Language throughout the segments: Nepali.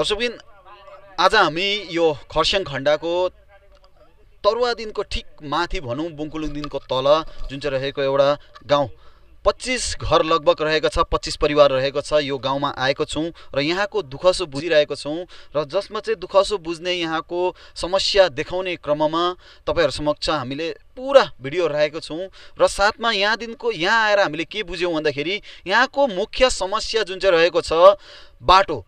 दर्शकबिन आज हामी यो खरसाङ खण्डको दिनको ठिक माथि भनौँ दिनको तल जुन चाहिँ रहेको एउटा गाउँ पच्चिस घर लगभग रहेको छ पच्चिस परिवार रहेको छ यो गाउँमा आएको छौँ र यहाँको दुःखसो बुझिरहेको छौँ र जसमा चाहिँ दुःखसो बुझ्ने यहाँको समस्या देखाउने क्रममा तपाईँहरू समक्ष हामीले पुरा भिडियो राखेको छौँ र साथमा यहाँदेखिको यहाँ आएर हामीले के बुझ्यौँ भन्दाखेरि यहाँको मुख्य समस्या जुन चाहिँ रहेको छ बाटो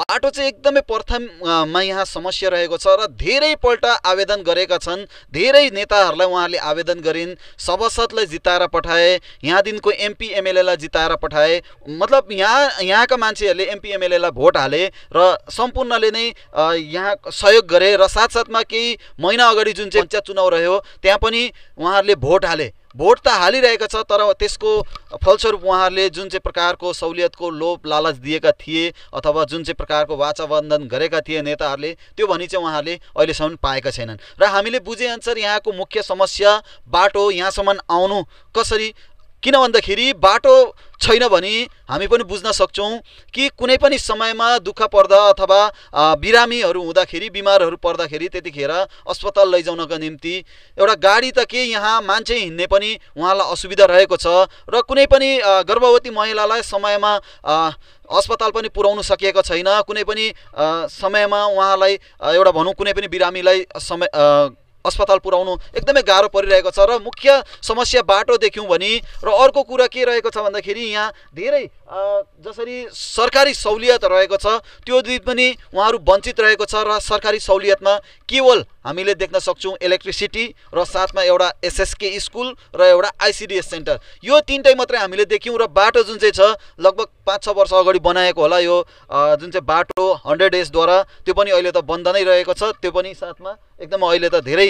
बाटो चाहिँ एकदमै प्रथममा यहाँ समस्या रहेको छ र धेरैपल्ट आवेदन गरेका छन् धेरै नेताहरूलाई उहाँहरूले आवेदन गरिन् सभासदलाई जिताएर पठाए यहाँदेखिको एमपी एमएलएलाई जिताएर पठाए मतलब यहाँ यहाँका मान्छेहरूले एमपी एमएलएलाई भोट हाले र सम्पूर्णले नै यहाँ सहयोग गरे र साथसाथमा केही महिना अगाडि जुन चाहिँ पञ्चायत चुनाव रह्यो त्यहाँ पनि उहाँहरूले भोट हाले भोट त हालिरहेको छ तर त्यसको फलस्वरूप उहाँहरूले जुन चाहिँ प्रकारको सहुलियतको लोभ लालच दिएका थिए अथवा जुन चाहिँ प्रकारको वाचाबन्धन गरेका थिए नेताहरूले त्यो भनी चाहिँ उहाँहरूले अहिलेसम्म पाएका छैनन् र हामीले बुझेअनुसार यहाँको मुख्य समस्या बाटो यहाँसम्म आउनु कसरी किन भन्दाखेरि बाटो छैन भने हामी पनि बुझ्न सक्छौँ कि कुनै पनि समयमा दुःख पर्दा अथवा बिरामीहरू हुँदाखेरि बिमारहरू पर्दाखेरि त्यतिखेर अस्पताल लैजाउनको निम्ति एउटा गाडी त के यहाँ मान्छे हिँड्ने पनि उहाँलाई असुविधा रहेको छ र कुनै पनि गर्भवती महिलालाई समयमा अस्पताल पनि पुर्याउनु सकिएको छैन कुनै पनि समयमा उहाँलाई एउटा भनौँ कुनै पनि बिरामीलाई समय अस्पताल पुर्याउनु एकदमै गाह्रो परिरहेको छ र मुख्य समस्या बाटो देख्यौँ भने र अर्को कुरा के रहेको छ भन्दाखेरि यहाँ धेरै जसरी सरकारी सहुलियत रहेको छ त्यो द्वीप पनि उहाँहरू वञ्चित रहेको छ र सरकारी सहुलियतमा केवल हामीले देख्न सक्छौँ इलेक्ट्रिसिटी र साथमा एउटा एसएसके स्कुल र एउटा आइसिडिएस सेन्टर यो तिनटै मात्रै हामीले देख्यौँ र बाटो जुन चाहिँ छ लगभग पाँच छ वर्ष अगाडि बनाएको होला यो जुन चाहिँ बाटो हन्ड्रेड डेजद्वारा त्यो पनि अहिले त बन्द नै रहेको छ त्यो पनि साथमा एकदम अहिले त धेरै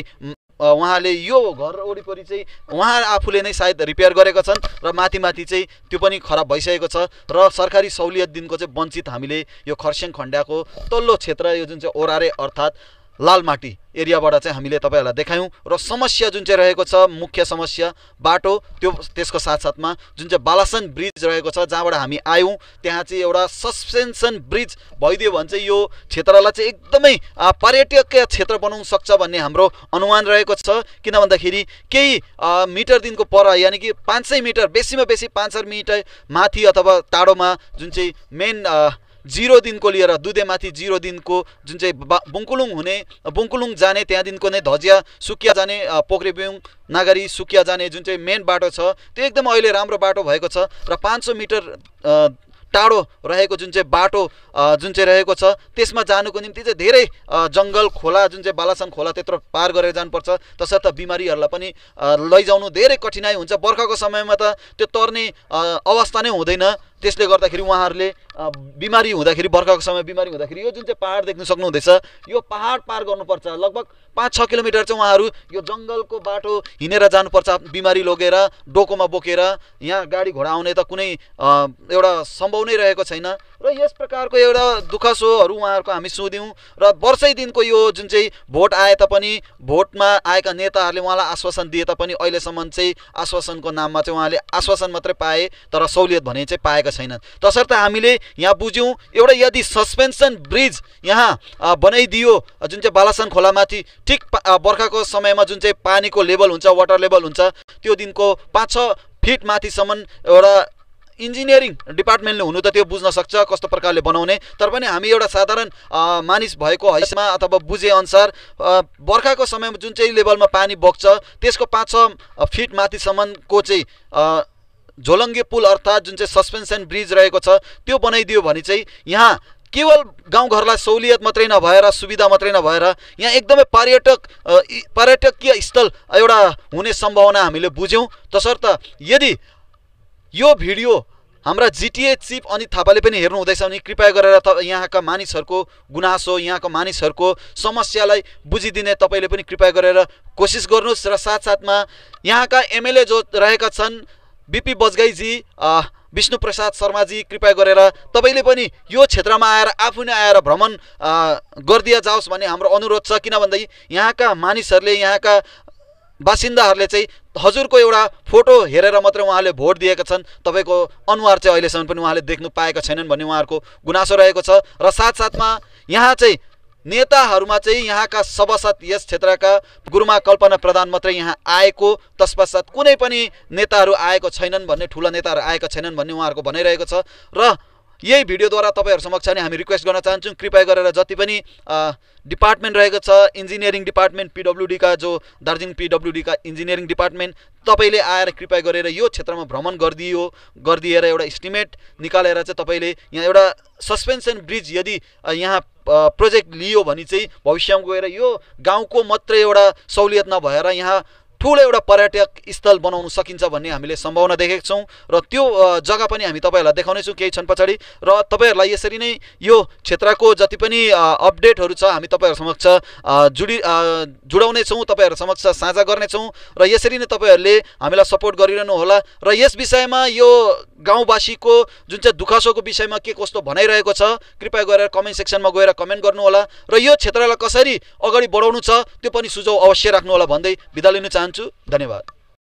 उहाँले यो घर वरिपरि चाहिँ उहाँ आफूले नै सायद रिपेयर गरेका छन् र माथि माथि चाहिँ त्यो पनि खराब भइसकेको छ र सरकारी सहुलियतदेखिको चाहिँ वञ्चित हामीले यो खरसाङ खण्डाको तल्लो क्षेत्र यो जुन चाहिँ ओरारे अर्थात् लालमाटी एरियाबाट चाहिँ हामीले तपाईँहरूलाई देखायौँ र समस्या जुन चाहिँ रहेको छ मुख्य समस्या बाटो त्यो त्यसको साथसाथमा जुन चाहिँ बालासन ब्रिज रहेको छ जहाँबाट हामी आयौँ त्यहाँ चाहिँ एउटा सस्पेन्सन ब्रिज भइदियो भने चाहिँ यो क्षेत्रलाई चाहिँ एकदमै पर्यटकीय क्षेत्र बनाउन सक्छ भन्ने हाम्रो अनुमान रहेको छ किन भन्दाखेरि केही मिटरदेखिको पर यानि कि पाँच सय मिटर बेसीमा बेसी पाँच सय मिटर माथि अथवा टाढोमा जुन चाहिँ मेन जिरो दिनको लिएर दुधेमाथि जिरो दिनको जुन चाहिँ बुङकुलुङ हुने बुङकुलुङ जाने त्यहाँदेखिको नै धजिया सुकिया जाने पोखरेबिउङ नागरी सुकिया जाने जुन चाहिँ मेन बाटो छ त्यो एकदम अहिले राम्रो बाटो भएको छ र पाँच सौ मिटर टाढो रहेको जुन चाहिँ बाटो जुन चाहिँ रहेको छ त्यसमा जानुको निम्ति चाहिँ धेरै जङ्गल खोला जुन चाहिँ बालासन खोला त्यत्रो पार गरेर जानुपर्छ तसर्थ बिमारीहरूलाई पनि लैजाउनु धेरै कठिनाइ हुन्छ बर्खाको समयमा त त्यो तर्ने अवस्था नै हुँदैन त्यसले गर्दाखेरि उहाँहरूले बिमारी हुँदाखेरि बर्खाको समय बिमारी हुँदाखेरि यो जुन चाहिँ पाहाड देख्न सक्नुहुँदैछ यो पाहाड पार गर्नुपर्छ लगभग पाँच छ किलोमिटर चाहिँ उहाँहरू यो जङ्गलको बाटो हिँडेर जानुपर्छ बिमारी लगेर डोकोमा बोकेर यहाँ गाडी घोडा आउने त कुनै एउटा सम्भव नै रहेको छैन र यस प्रकारको एउटा दुःख सोहरू उहाँहरूको हामी सोध्यौँ र वर्षै दिनको यो जुन चाहिँ भोट आए तापनि भोटमा आएका नेताहरूले उहाँलाई आश्वासन दिए तापनि अहिलेसम्म चाहिँ आश्वासनको नाममा चाहिँ उहाँले आश्वासन मात्रै पाए तर सहुलियत भने चाहिँ पाएका छैनन् तसर्थ हामीले यहाँ बुझ्यौँ एउटा यदि सस्पेन्सन ब्रिज यहाँ बनाइदियो जुन चाहिँ बालासन खोलामाथि ठिक बर्खाको समयमा जुन चाहिँ पानीको लेभल हुन्छ वाटर लेभल हुन्छ त्यो दिनको पाँच छ फिट माथिसम्म एउटा इन्जिनियरिङ डिपार्टमेन्टले हुनु त त्यो बुझ्न सक्छ कस्तो प्रकारले बनाउने तर पनि हामी एउटा साधारण मानिस भएको हैसमा अथवा बुझेअनुसार बर्खाको समयमा जुन चाहिँ लेभलमा पानी बग्छ त्यसको पाँच छ फिट माथिसम्मको चाहिँ झोलङ्गे पुल अर्थात् जुन चाहिँ सस्पेन्सन ब्रिज रहेको छ त्यो बनाइदियो भने चाहिँ यहाँ केवल गाउँघरलाई सहुलियत मात्रै नभएर सुविधा मात्रै नभएर यहाँ एकदमै पर्यटक पर्यटकीय स्थल एउटा हुने सम्भावना हामीले बुझ्यौँ तसर्थ यदि यो भिडियो हाम्रा जिटिए चिफ अनित थापाले पनि हेर्नु हुँदैछ भने कृपया गरेर त यहाँका मानिसहरूको गुनासो यहाँका मानिसहरूको समस्यालाई बुझिदिने तपाईँले पनि कृपया गरेर कोसिस गर्नुहोस् र साथसाथमा यहाँका एमएलए जो रहेका छन् बिपी बजगाईजी विष्णुप्रसाद शर्माजी कृपया गरेर तपाईँले पनि यो क्षेत्रमा आएर आफू नै आएर भ्रमण गरिदिया जाओस् भन्ने हाम्रो अनुरोध छ किन भन्दै यहाँका मानिसहरूले यहाँका बासिन्दाहरूले चाहिँ हजुरको एउटा फोटो हेरेर मात्रै उहाँले भोट दिएका छन् तपाईँको अनुहार चाहिँ अहिलेसम्म पनि उहाँले देख्नु पाएका छैनन् भन्ने उहाँहरूको गुनासो रहेको छ र साथसाथमा यहाँ चाहिँ नेताहरूमा चाहिँ यहाँका सभासद यस क्षेत्रका गुरुमा कल्पना प्रधान मात्रै यहाँ आएको तत्पश्चात कुनै पनि नेताहरू आएको छैनन् भन्ने ठुला नेताहरू आएका छैनन् भन्ने उहाँहरूको भनाइरहेको छ र यही भिडियोद्वारा तपाईँहरू समक्ष नै हामी रिक्वेस्ट गर्न चाहन्छौँ कृपया गरेर जति पनि डिपार्टमेन्ट रहेको छ इन्जिनियरिङ डिपार्टमेन्ट पिडब्लुडीका जो दार्जिलिङ पिडब्लुडीका इन्जिनियरिङ डिपार्टमेन्ट तपाईँले आएर कृपया गरेर यो क्षेत्रमा भ्रमण गरिदियो गरिदिएर एउटा इस्टिमेट निकालेर चाहिँ तपाईँले यहाँ एउटा सस्पेन्सन ब्रिज यदि यहाँ प्रोजेक्ट लियो भने चाहिँ भविष्यमा गएर यो गाउँको मात्रै एउटा सहुलियत नभएर यहाँ ठुलो एउटा पर्यटक स्थल बनाउन सकिन्छ भन्ने हामीले सम्भावना देखेका छौँ र त्यो जग्गा पनि हामी तपाईँहरूलाई देखाउनेछौँ केही क्षण पछाडि र तपाईँहरूलाई यसरी नै यो क्षेत्रको जति पनि अपडेटहरू छ हामी तपाईँहरू समक्ष जुडि जुडाउनेछौँ तपाईँहरू समक्ष साझा गर्नेछौँ र यसरी नै तपाईँहरूले हामीलाई सपोर्ट गरिरहनु होला र यस विषयमा यो गाउँवासीको जुन चाहिँ दुखासोको विषयमा के कस्तो भनाइरहेको छ कृपया गरेर कमेन्ट सेक्सनमा गएर कमेन्ट गर्नुहोला र यो क्षेत्रलाई कसरी अगाडि बढाउनु छ त्यो पनि सुझाव अवश्य राख्नुहोला भन्दै बिदा लिन चाहन्छु థ్యాంక్ యూ ధన్యవాదాలు